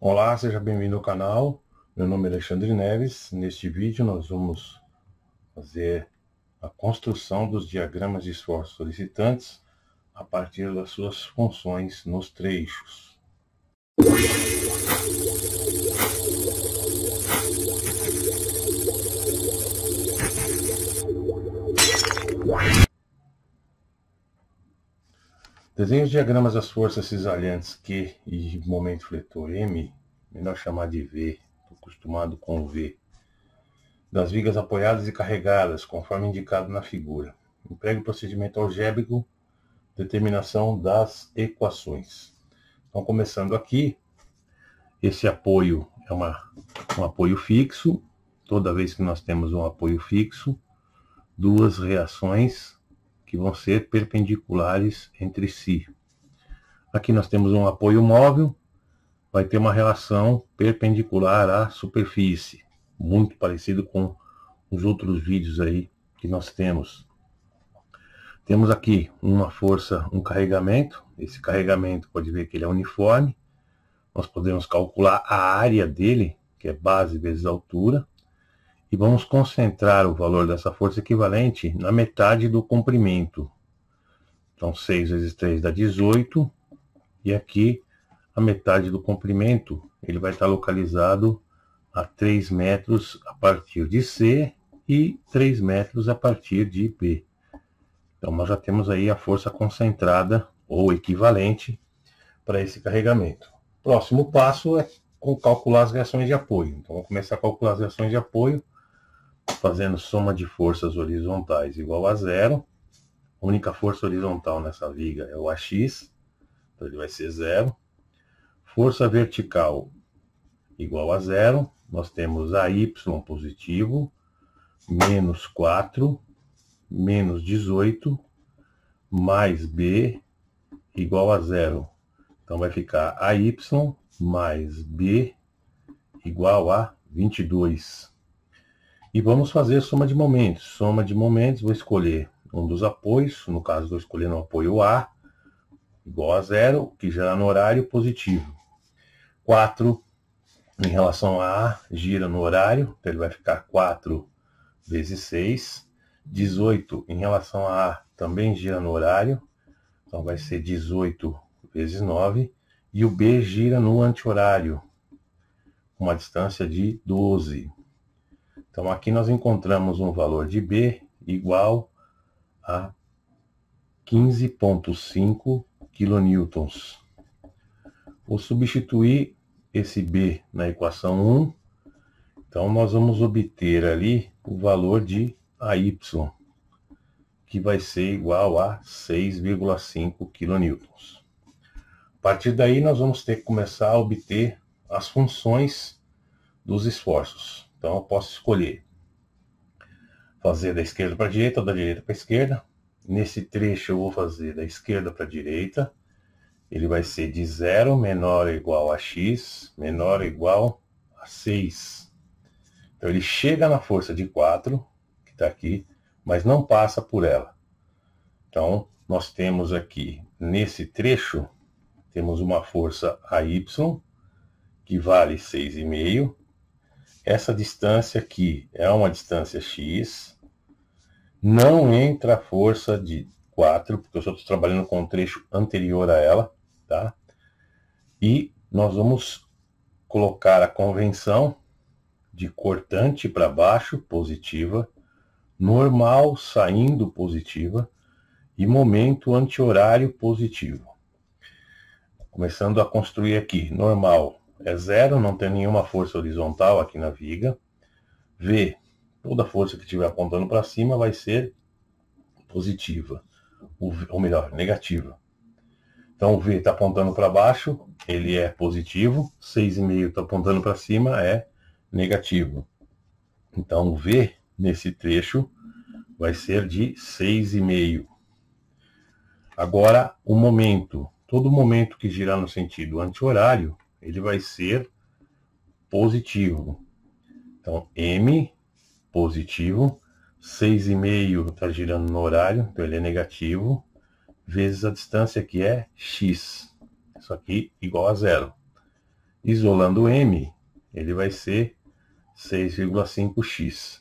Olá, seja bem-vindo ao canal. Meu nome é Alexandre Neves. Neste vídeo nós vamos fazer a construção dos diagramas de esforços solicitantes a partir das suas funções nos trechos. os diagramas das forças cisalhantes Q e momento fletor M, melhor chamar de V, estou acostumado com V, das vigas apoiadas e carregadas, conforme indicado na figura. Empregue o procedimento algébrico, determinação das equações. Então, começando aqui, esse apoio é uma, um apoio fixo, toda vez que nós temos um apoio fixo, duas reações que vão ser perpendiculares entre si. Aqui nós temos um apoio móvel, vai ter uma relação perpendicular à superfície, muito parecido com os outros vídeos aí que nós temos. Temos aqui uma força, um carregamento, esse carregamento pode ver que ele é uniforme, nós podemos calcular a área dele, que é base vezes altura, e vamos concentrar o valor dessa força equivalente na metade do comprimento. Então, 6 vezes 3 dá 18, e aqui a metade do comprimento ele vai estar localizado a 3 metros a partir de C e 3 metros a partir de B. Então, nós já temos aí a força concentrada ou equivalente para esse carregamento. Próximo passo é calcular as reações de apoio. Então, vou começar a calcular as reações de apoio fazendo soma de forças horizontais igual a zero. A única força horizontal nessa viga é o AX, então ele vai ser zero. Força vertical igual a zero. Nós temos AY positivo, menos 4, menos 18, mais B igual a zero. Então vai ficar AY mais B igual a 22. E vamos fazer soma de momentos. Soma de momentos, vou escolher um dos apoios, no caso vou escolher no apoio A, igual a zero, que gera no horário positivo. 4 em relação a A, gira no horário, então ele vai ficar 4 vezes 6. 18 em relação a A, também gira no horário, então vai ser 18 vezes 9. E o B gira no anti-horário, uma distância de 12. Então aqui nós encontramos um valor de B igual a 15.5 kN. Vou substituir esse B na equação 1. Então nós vamos obter ali o valor de AY, que vai ser igual a 6,5 kN. A partir daí nós vamos ter que começar a obter as funções dos esforços. Então eu posso escolher fazer da esquerda para a direita ou da direita para a esquerda. Nesse trecho eu vou fazer da esquerda para a direita. Ele vai ser de 0 menor ou igual a x menor ou igual a 6. Então ele chega na força de 4, que está aqui, mas não passa por ela. Então nós temos aqui, nesse trecho, temos uma força AY que vale 6,5 essa distância aqui é uma distância x, não entra a força de 4, porque eu só estou trabalhando com o um trecho anterior a ela, tá? E nós vamos colocar a convenção de cortante para baixo, positiva, normal saindo positiva e momento anti-horário positivo. Começando a construir aqui, normal é zero, não tem nenhuma força horizontal aqui na viga. V, toda força que estiver apontando para cima vai ser positiva, ou melhor, negativa. Então V está apontando para baixo, ele é positivo, 6,5 está apontando para cima, é negativo. Então V nesse trecho vai ser de 6,5. Agora o momento. Todo momento que girar no sentido anti-horário ele vai ser positivo. Então, M positivo, 6,5 está girando no horário, então ele é negativo, vezes a distância que é x. Isso aqui igual a zero. Isolando m, ele vai ser 6,5x.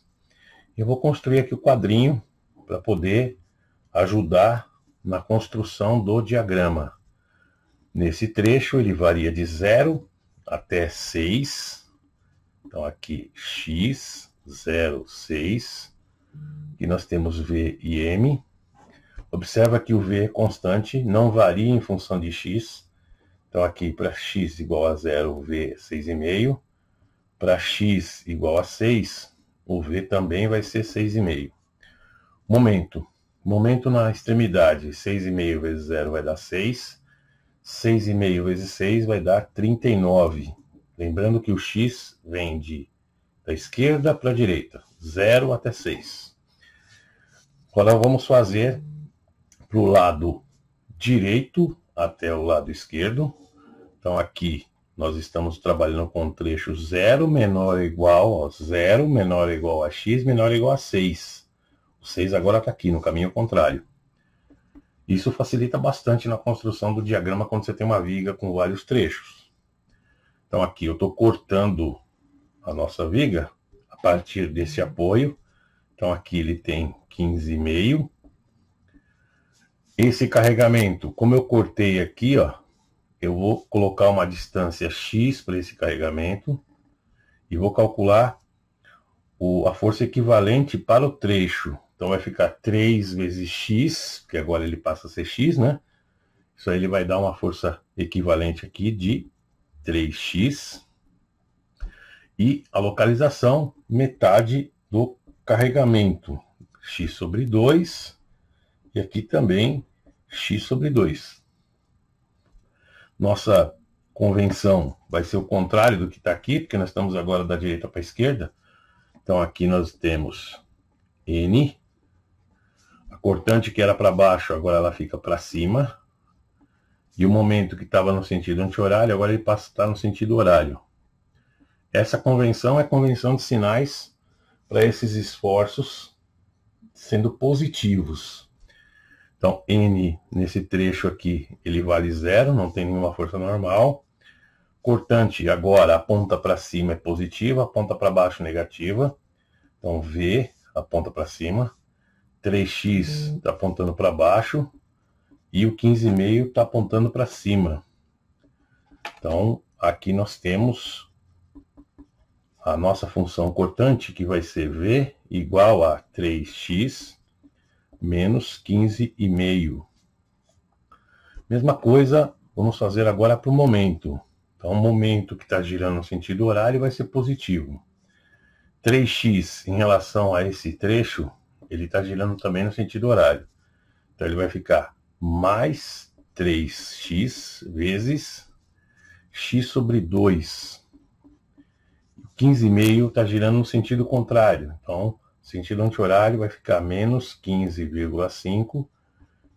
Eu vou construir aqui o quadrinho para poder ajudar na construção do diagrama. Nesse trecho, ele varia de 0 até 6. Então, aqui, x, 0, 6. Aqui nós temos v e m. Observa que o v é constante, não varia em função de x. Então, aqui, para x igual a 0, v é 6,5. Para x igual a 6, o v também vai ser 6,5. Momento. Momento na extremidade. 6,5 vezes 0 vai dar 6. 6,5 vezes 6 vai dar 39. Lembrando que o x vem de da esquerda para a direita, 0 até 6. Agora vamos fazer para o lado direito até o lado esquerdo. Então aqui nós estamos trabalhando com o trecho 0 menor ou igual a 0, menor ou igual a x, menor ou igual a 6. O 6 agora está aqui, no caminho contrário. Isso facilita bastante na construção do diagrama quando você tem uma viga com vários trechos. Então aqui eu estou cortando a nossa viga a partir desse apoio. Então aqui ele tem 15,5. Esse carregamento, como eu cortei aqui, ó, eu vou colocar uma distância x para esse carregamento e vou calcular o, a força equivalente para o trecho então vai ficar 3 vezes x, que agora ele passa a ser x, né? Isso aí ele vai dar uma força equivalente aqui de 3x. E a localização, metade do carregamento, x sobre 2. E aqui também x sobre 2. Nossa convenção vai ser o contrário do que está aqui, porque nós estamos agora da direita para a esquerda. Então aqui nós temos n a cortante que era para baixo, agora ela fica para cima. E o momento que estava no sentido anti-horário, agora ele passa a estar tá no sentido horário. Essa convenção é convenção de sinais para esses esforços sendo positivos. Então, N nesse trecho aqui, ele vale zero, não tem nenhuma força normal. Cortante, agora, a ponta para cima é positiva, a ponta para baixo negativa. Então, V, a ponta para cima. 3x está uhum. apontando para baixo e o 15,5 está apontando para cima. Então, aqui nós temos a nossa função cortante, que vai ser V igual a 3x menos 15,5. Mesma coisa, vamos fazer agora para o momento. Então, o momento que está girando no sentido horário vai ser positivo. 3x em relação a esse trecho ele está girando também no sentido horário. Então ele vai ficar mais 3x vezes x sobre 2. 15,5 está girando no sentido contrário. Então, sentido anti-horário vai ficar menos 15,5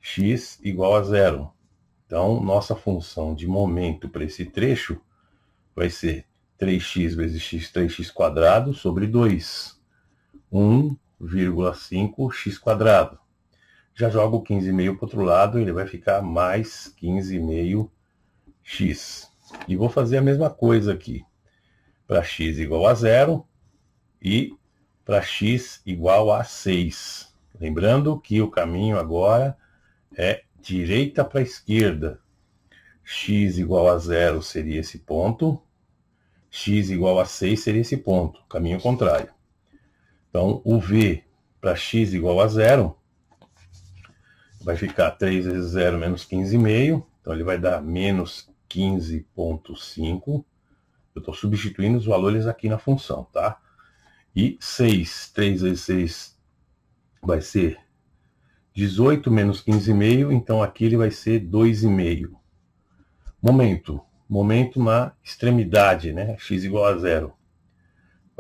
x igual a zero. Então, nossa função de momento para esse trecho vai ser 3x vezes x, 3x quadrado sobre 2. 1 55 x² Já jogo 15,5 para o outro lado, ele vai ficar mais 15,5x. E vou fazer a mesma coisa aqui. Para x igual a zero e para x igual a 6. Lembrando que o caminho agora é direita para esquerda. x igual a zero seria esse ponto, x igual a 6 seria esse ponto, caminho contrário. Então, o V para x igual a zero vai ficar 3 vezes 0 menos 15,5. Então, ele vai dar menos 15,5. Eu estou substituindo os valores aqui na função, tá? E 6, 3 vezes 6 vai ser 18 menos 15,5. Então, aqui ele vai ser 2,5. Momento. Momento na extremidade, né? x igual a zero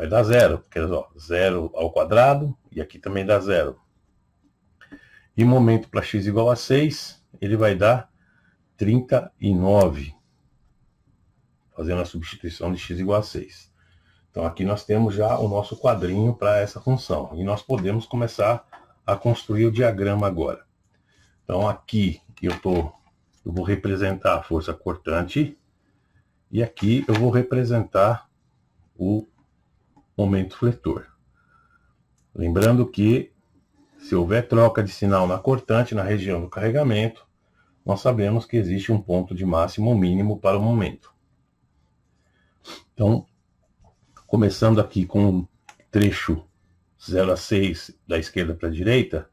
vai dar zero, porque ó, zero ao quadrado, e aqui também dá zero. E momento para x igual a 6, ele vai dar 39, fazendo a substituição de x igual a 6. Então aqui nós temos já o nosso quadrinho para essa função, e nós podemos começar a construir o diagrama agora. Então aqui eu, tô, eu vou representar a força cortante, e aqui eu vou representar o momento fletor. Lembrando que, se houver troca de sinal na cortante na região do carregamento, nós sabemos que existe um ponto de máximo mínimo para o momento. Então, começando aqui com o trecho 0 a 6 da esquerda para a direita,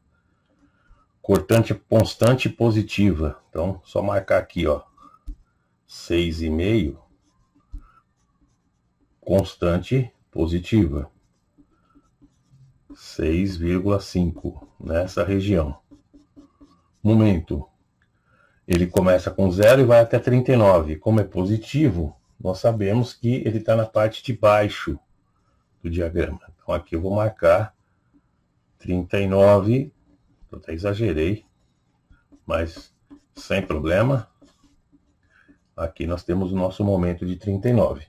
cortante constante positiva. Então, só marcar aqui, ó, 6,5, constante positiva, 6,5 nessa região. Momento. Ele começa com 0 e vai até 39. Como é positivo, nós sabemos que ele está na parte de baixo do diagrama. Então aqui eu vou marcar 39, eu até exagerei, mas sem problema. Aqui nós temos o nosso momento de 39.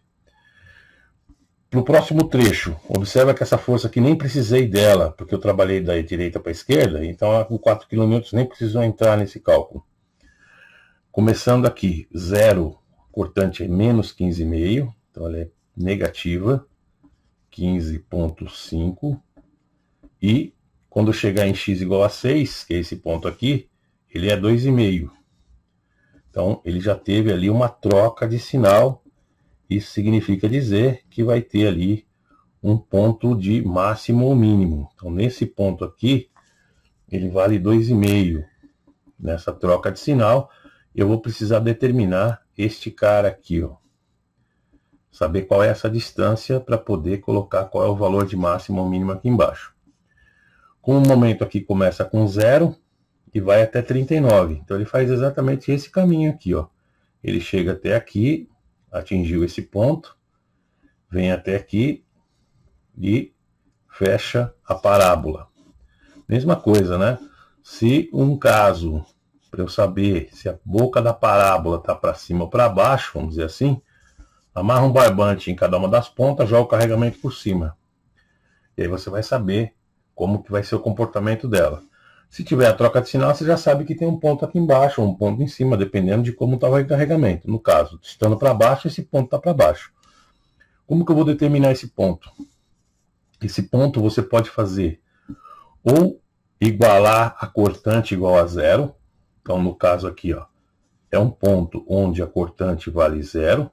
Para o próximo trecho, observa que essa força aqui nem precisei dela, porque eu trabalhei da direita para a esquerda, então com 4 km nem precisou entrar nesse cálculo. Começando aqui, zero cortante é menos 15,5, então ela é negativa, 15,5. E quando chegar em x igual a 6, que é esse ponto aqui, ele é 2,5. Então ele já teve ali uma troca de sinal isso significa dizer que vai ter ali um ponto de máximo ou mínimo. Então, nesse ponto aqui, ele vale 2,5. Nessa troca de sinal, eu vou precisar determinar este cara aqui, ó. Saber qual é essa distância para poder colocar qual é o valor de máximo ou mínimo aqui embaixo. Como o momento aqui começa com zero e vai até 39. Então, ele faz exatamente esse caminho aqui, ó. Ele chega até aqui, atingiu esse ponto, vem até aqui e fecha a parábola. Mesma coisa, né? Se um caso, para eu saber se a boca da parábola está para cima ou para baixo, vamos dizer assim, amarra um barbante em cada uma das pontas, joga o carregamento por cima. E aí você vai saber como que vai ser o comportamento dela. Se tiver a troca de sinal, você já sabe que tem um ponto aqui embaixo, ou um ponto em cima, dependendo de como estava tá o recarregamento. No caso, estando para baixo, esse ponto está para baixo. Como que eu vou determinar esse ponto? Esse ponto você pode fazer ou igualar a cortante igual a zero. Então, no caso aqui, ó, é um ponto onde a cortante vale zero.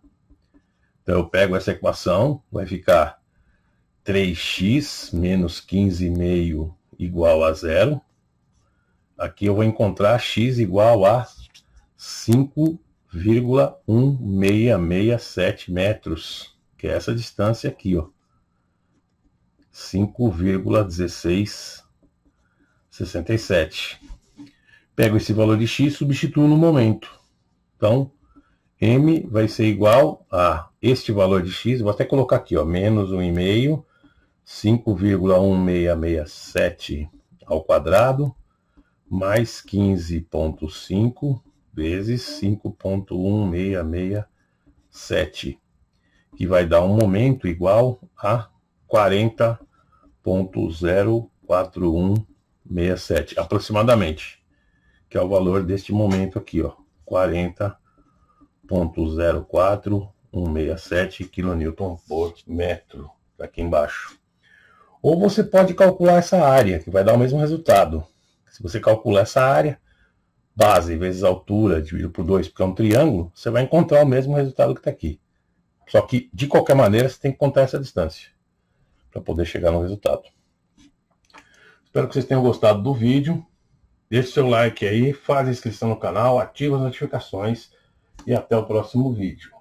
Então, eu pego essa equação, vai ficar 3x menos 15,5 igual a zero. Aqui eu vou encontrar x igual a 5,1667 metros, que é essa distância aqui, ó. 5,1667. Pego esse valor de x e substituo no momento. Então, m vai ser igual a este valor de x, vou até colocar aqui, ó, menos 1,5, 5,1667 ao quadrado mais 15,5 vezes 5,1667, que vai dar um momento igual a 40,04167, aproximadamente, que é o valor deste momento aqui, ó, 40,04167 kN por metro, aqui embaixo. Ou você pode calcular essa área, que vai dar o mesmo resultado, se você calcular essa área, base vezes altura dividido por 2, porque é um triângulo, você vai encontrar o mesmo resultado que está aqui. Só que, de qualquer maneira, você tem que contar essa distância para poder chegar no resultado. Espero que vocês tenham gostado do vídeo. Deixe seu like aí, faz a inscrição no canal, ativa as notificações e até o próximo vídeo.